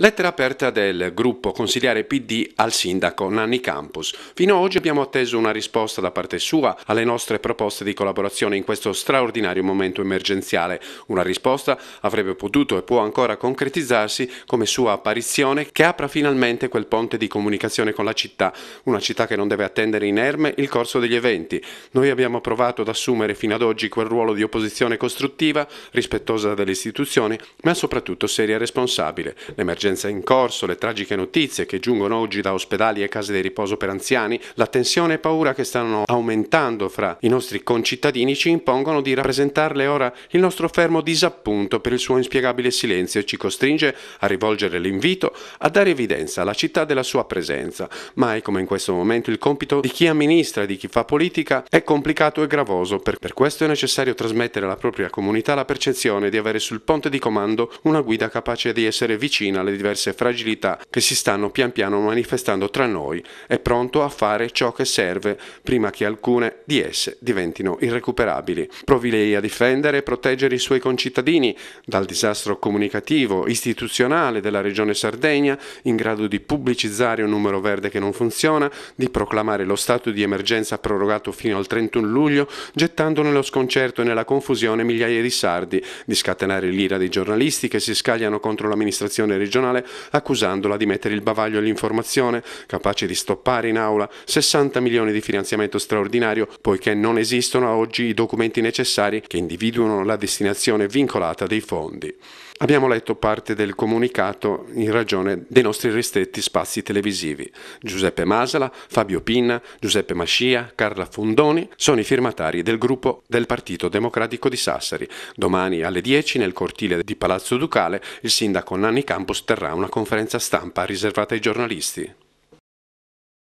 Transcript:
Lettera aperta del gruppo consigliare PD al sindaco Nanni Campus. Fino ad oggi abbiamo atteso una risposta da parte sua alle nostre proposte di collaborazione in questo straordinario momento emergenziale. Una risposta avrebbe potuto e può ancora concretizzarsi come sua apparizione che apra finalmente quel ponte di comunicazione con la città, una città che non deve attendere inerme il corso degli eventi. Noi abbiamo provato ad assumere fino ad oggi quel ruolo di opposizione costruttiva, rispettosa delle istituzioni, ma soprattutto seria e responsabile. L'emergenza emergenza in corso, le tragiche notizie che giungono oggi da ospedali e case di riposo per anziani, la tensione e paura che stanno aumentando fra i nostri concittadini ci impongono di rappresentarle ora il nostro fermo disappunto per il suo inspiegabile silenzio e ci costringe a rivolgere l'invito a dare evidenza alla città della sua presenza. Mai come in questo momento il compito di chi amministra e di chi fa politica è complicato e gravoso, per, per questo è necessario trasmettere alla propria comunità la percezione di avere sul ponte di comando una guida capace di essere vicina alle diverse fragilità che si stanno pian piano manifestando tra noi, è pronto a fare ciò che serve prima che alcune di esse diventino irrecuperabili. Provi lei a difendere e proteggere i suoi concittadini dal disastro comunicativo, istituzionale della Regione Sardegna, in grado di pubblicizzare un numero verde che non funziona, di proclamare lo stato di emergenza prorogato fino al 31 luglio, gettando nello sconcerto e nella confusione migliaia di sardi, di scatenare l'ira dei giornalisti che si scagliano contro l'amministrazione regionale regionale accusandola di mettere il bavaglio all'informazione, capace di stoppare in aula 60 milioni di finanziamento straordinario, poiché non esistono a oggi i documenti necessari che individuano la destinazione vincolata dei fondi. Abbiamo letto parte del comunicato in ragione dei nostri ristretti spazi televisivi. Giuseppe Masala, Fabio Pinna, Giuseppe Mascia, Carla Fondoni sono i firmatari del gruppo del Partito Democratico di Sassari. Domani alle 10 nel cortile di Palazzo Ducale il sindaco Nanni Campos terrà una conferenza stampa riservata ai giornalisti.